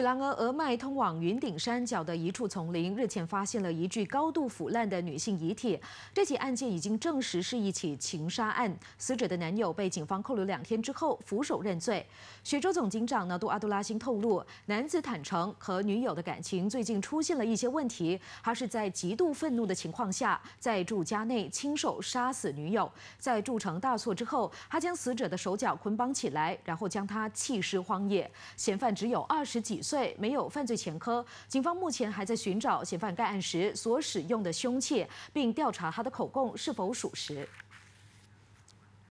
雪内瑞拉麦通往云顶山脚的一处丛林，日前发现了一具高度腐烂的女性遗体。这起案件已经证实是一起情杀案，死者的男友被警方扣留两天之后俯首认罪。雪州总警长呢杜阿杜拉辛透露，男子坦诚和女友的感情最近出现了一些问题，他是在极度愤怒的情况下，在住家内亲手杀死女友。在铸成大错之后，他将死者的手脚捆绑起来，然后将他弃尸荒野。嫌犯只有二十几岁。虽没有犯罪前科，警方目前还在寻找嫌犯，该案时所使用的凶器，并调查他的口供是否属实。